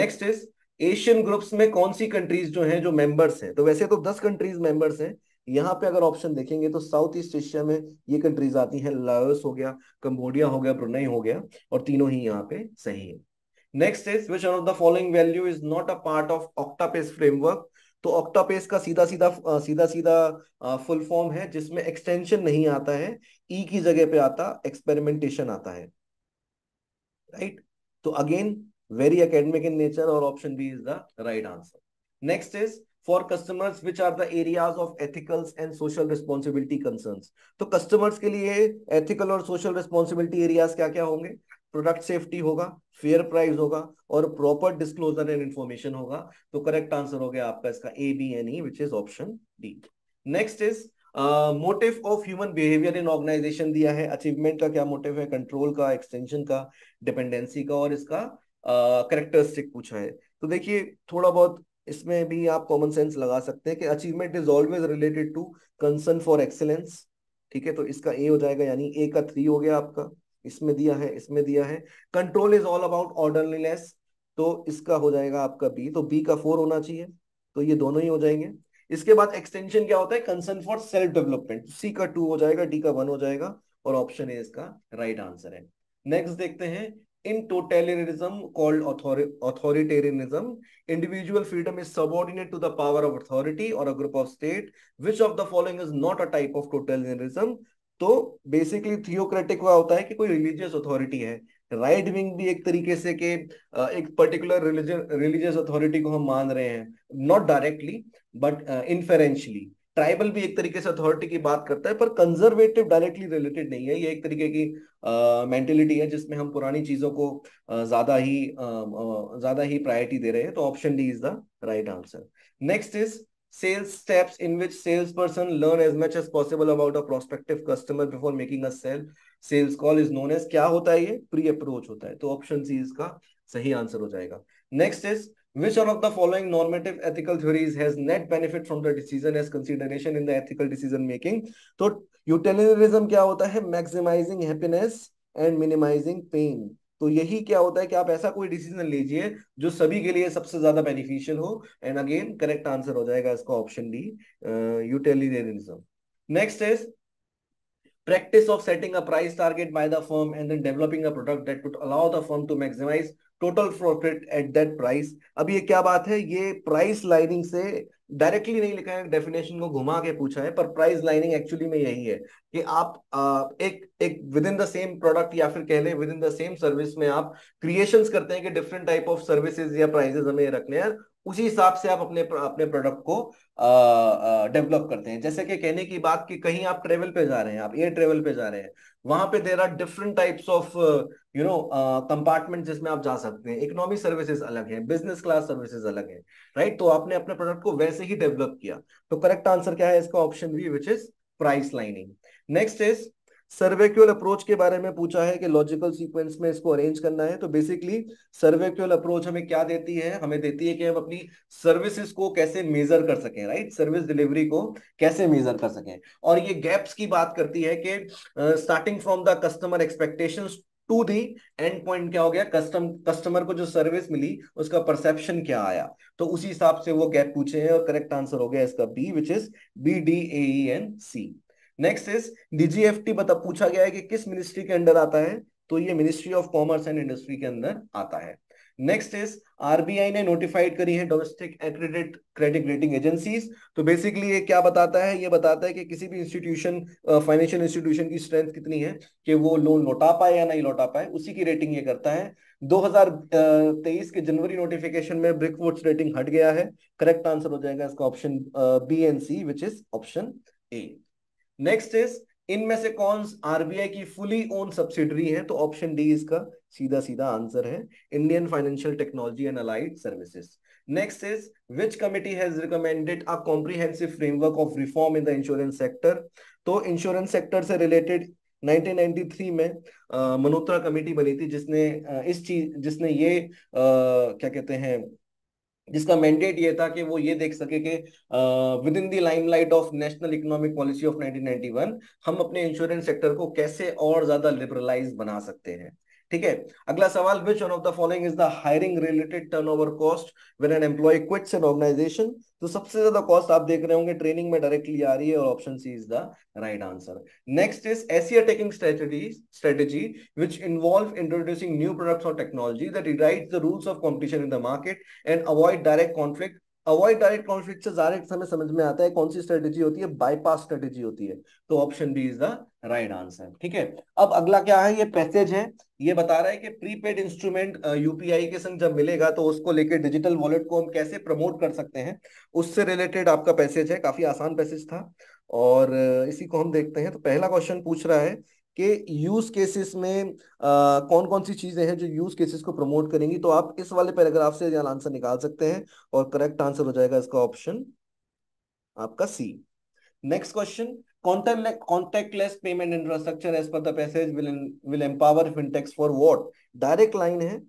नेक्स्ट इज एशियन ग्रुप्स में कौन सी कंट्रीज जो हैं जो मेंबर्स हैं तो वैसे तो दस कंट्रीज मेंबर्स हैं यहाँ पे अगर ऑप्शन देखेंगे तो साउथ ईस्ट एशिया में ये कंट्रीज आती हैं लाओस हो गया कंबोडिया हो गया ब्रुनई हो गया और तीनों ही यहाँ पे सही है next is which of the following value is not a part of OCTAPACE framework तो ऑक्टापेस का सीधा सीधा सीधा सीधा फुल फॉर्म है जिसमें एक्सटेंशन नहीं आता है ई e की जगह पे आता एक्सपेरिमेंटेशन आता है राइट right? तो again very academic in nature और option B is the right answer next is for customers which are the areas of ethicals and social responsibility concerns तो customers के लिए ethical और social responsibility areas क्या क्या होंगे प्रोडक्ट सेफ्टी होगा फेयर प्राइस होगा और प्रॉपर डिस्क्लोजर एंड इंफॉर्मेशन होगा तो करेक्ट आंसर हो गया आपका इसका A B and E which is option D next is motive of human behaviour in organisation दिया है अचीवमेंट का क्या मोटिव है कंट्रोल का एक्सटेंशन का डिपेंडेंसी का और इसका करेक्टरिस्टिक uh, पूछा है तो देखिए थोड़ा बहुत इसमें भी आप कॉमन सेंस लगा सकते हैं कि achievement is always related to concern for excellence ठीक है तो इसका ए हो जाएगा यानी ए का थ्री हो गया आपका इसमें दिया है इसमें दिया है control is all about orderliness तो इसका हो जाएगा आपका बी तो बी का फोर होना चाहिए तो ये दोनों ही हो जाएंगे इसके बाद एक्सटेंशन क्या होता है concern for self development C का टू हो जाएगा डी का वन हो जाएगा और ऑप्शन ए इसका राइट right आंसर है नेक्स्ट देखते हैं In totalitarianism called author- authoritarianism, individual freedom is subordinate to the power of authority or a group of state. Which of the following is not a type of totalitarianism? तो बेसिकली थियोक्रेटिक वह होता है कि कोई रिलीजियस अथॉरिटी है राइट right विंग भी एक तरीके से के एक पर्टिकुलर रिलीजियस अथॉरिटी को हम मान रहे हैं not directly but inferentially tribal भी एक तरीके से अथॉरिटी की बात करता है पर कंजर्वेटिव डायरेक्टली रिलेटेड नहीं है ये एक तरीके की मेंटेलिटी uh, है जिसमें हम पुरानी चीजों को ज्यादा ही ज्यादा ही प्रायोरिटी दे रहे हैं तो option D is the right answer next is sales steps in which sales person learn as much as possible about a prospective customer before making a sale sales call is known as क्या होता है ये प्री अप्रोच होता है तो ऑप्शन सी इसका सही आंसर हो जाएगा next is Which one of the following normative ethical theories has net benefit from the decision as consideration in the ethical decision making? तो utilitarianism क्या होता है maximizing happiness and minimizing pain. तो यही क्या होता है कि आप ऐसा कोई डिसीजन लीजिए जो सभी के लिए सबसे ज्यादा बेनिफिशियल हो एंड अगेन करेक्ट आंसर हो जाएगा इसका option D utilitarianism next is practice of setting a price target by the firm and then developing a product that would allow the firm to maximize total profit at that price अब ये क्या बात है ये प्राइस लाइनिंग से डायरेक्टली नहीं लिखा है डेफिनेशन को घुमा के पूछा है पर प्राइस लाइनिंग एक्चुअली में यही है कि आप एक एक within the same product या फिर कह लें within the same service में आप क्रिएशंस करते हैं कि डिफरेंट टाइप ऑफ सर्विसेज या प्राइजेस हमें रखने हैं उसी हिसाब से आप अपने अपने प्रोडक्ट को डेवलप करते हैं जैसे कि कहने की बात कि कहीं आप ट्रेवल पे जा रहे हैं आप एयर ट्रेवल पे जा रहे हैं वहां पे there are different types of you know compartment जिसमें आप जा सकते हैं इकोनॉमी सर्विसेज अलग है बिजनेस क्लास सर्विसेज अलग है राइट तो आपने अपने प्रोडक्ट को वैसे ही डेवलप किया तो करेक्ट आंसर क्या है इसका option B which is price lining next is servqual approach के बारे में पूछा है कि लॉजिकल सीक्वेंस में इसको अरेंज करना है तो बेसिकली सर्वेक्यूल अप्रोच हमें क्या देती है हमें देती है कि हम अपनी सर्विसेज को कैसे मेजर कर सकें राइट सर्विस डिलीवरी को कैसे मेजर कर सकें और ये गैप्स की बात करती है कि starting from the customer expectation to the end point क्या हो गया कस्टम कस्टमर को जो सर्विस मिली उसका परसेप्शन क्या आया तो उसी हिसाब से वो गैप पूछे हैं और करेक्ट आंसर हो गया इसका B which is B D and C next is DGFT बता पूछा गया है कि किस मिनिस्ट्री के अंडर आता है तो ये ministry of commerce and industry के अंदर आता है नेक्स्ट इज आरबीआई ने नोटिफाइड करी है domestic accredit credit rating agencies तो बेसिकली ये क्या बताता है ये बताता है कि किसी भी इंस्टीट्यूशन फाइनेंशियल इंस्टीट्यूशन की स्ट्रेंथ कितनी है कि वो लोन लौटा पाए या नहीं लौटा पाए उसी की रेटिंग ये करता है 2023 के जनवरी नोटिफिकेशन में ब्रिकवुड्स रेटिंग हट गया है करेक्ट आंसर हो जाएगा इसका option B and C which is option A next is इनमें से कौन आरबीआई की फुली ओन सब्सिडरी है तो ऑप्शन डी इसका सीधा सीधा आंसर है Indian financial technology and allied services next is which committee has recommended a comprehensive framework of reform in the insurance sector तो इंश्योरेंस सेक्टर से रिलेटेड 1993 में मनोत्रा कमेटी बनी थी जिसने इस चीज जिसने ये आ, क्या कहते हैं जिसका मैंडेट ये था कि वो ये देख सके कि within the limelight of national economic policy of 1991 हम अपने इंश्योरेंस सेक्टर को कैसे और ज्यादा लिबरलाइज बना सकते हैं ठीक है अगला सवाल which one of the following is the hiring related turnover cost when an employee quits an organisation तो सबसे ज्यादा कॉस्ट आप देख रहे होंगे ट्रेनिंग में डायरेक्टली आ रही है और option C is the right answer next is Asia taking strategy strategy which involve introducing new products और technology that write the rules of competition in the market and avoid direct conflict avoid direct conflict से डायरेक्ट हमें समझ में आता है कौन सी स्ट्रेटेजी होती है बाईपास स्ट्रेटेजी होती है तो option B is the right answer ठीक है अब अगला क्या है ये पैसेज है ये बता रहा है कि प्रीपेड इंस्ट्रूमेंट यूपीआई के संग जब मिलेगा तो उसको लेके डिजिटल वॉलेट को हम कैसे प्रमोट कर सकते हैं उससे रिलेटेड आपका पैसेज है काफी आसान पैसेज था और इसी को हम देखते हैं तो पहला क्वेश्चन पूछ रहा है कि यूज केसेस में आ, कौन कौन सी चीजें हैं जो यूज केसेस को प्रमोट करेंगी तो आप इस वाले पैराग्राफ से यहाँ आंसर निकाल सकते हैं और करेक्ट आंसर हो जाएगा इसका ऑप्शन आपका C next question contactless payment infrastructure as per these will empower fintechs for what direct line है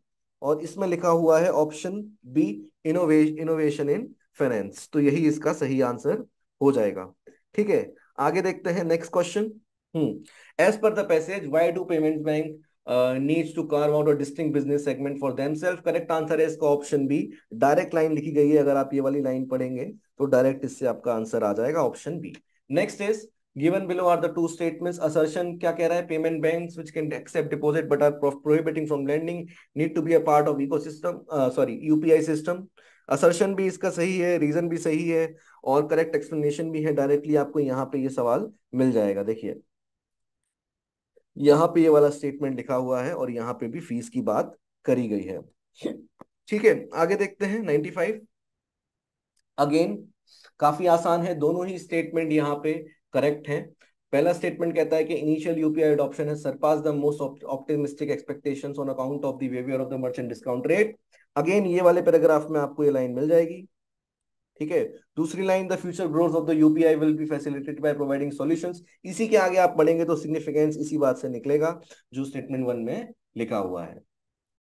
और इसमें लिखा हुआ है option B innovation innovation in finance तो यही इसका सही आंसर हो जाएगा ठीक है आगे देखते हैं next question Hmm. As per the passage, why do payments bank uh, needs to carve out a distinct business segment for themselves? Correct answer है इसका ऑप्शन बी डायरेक्ट लाइन लिखी गई है अगर आप ये वाली लाइन पढ़ेंगे तो डायरेक्ट इससे आपका आंसर आ जाएगा option B next is given below are the two statements assertion क्या कह रहा है payment banks which can accept deposit but are prohibiting from lending need to be a part of ecosystem uh, sorry UPI system assertion भी इसका सही है रीजन भी सही है और करेक्ट एक्सप्लेनेशन भी है डायरेक्टली आपको यहाँ पे ये सवाल मिल जाएगा देखिए यहाँ पे ये वाला स्टेटमेंट लिखा हुआ है और यहाँ पे भी फीस की बात करी गई है ठीक है आगे देखते हैं 95 अगेन काफी आसान है दोनों ही स्टेटमेंट यहाँ पे करेक्ट हैं पहला स्टेटमेंट कहता है कि इनिशियल यूपीआई अडॉप्शन है surpass the most optimistic expectations on account of the behaviour of the merchant discount rate again ये वाले पैराग्राफ में आपको ये लाइन मिल जाएगी ठीक है दूसरी line the future growth of the UPI will be facilitated by providing solutions इसी के आगे आप पढ़ेंगे तो सिग्निफिकेंस इसी बात से निकलेगा जो स्टेटमेंट वन में लिखा हुआ है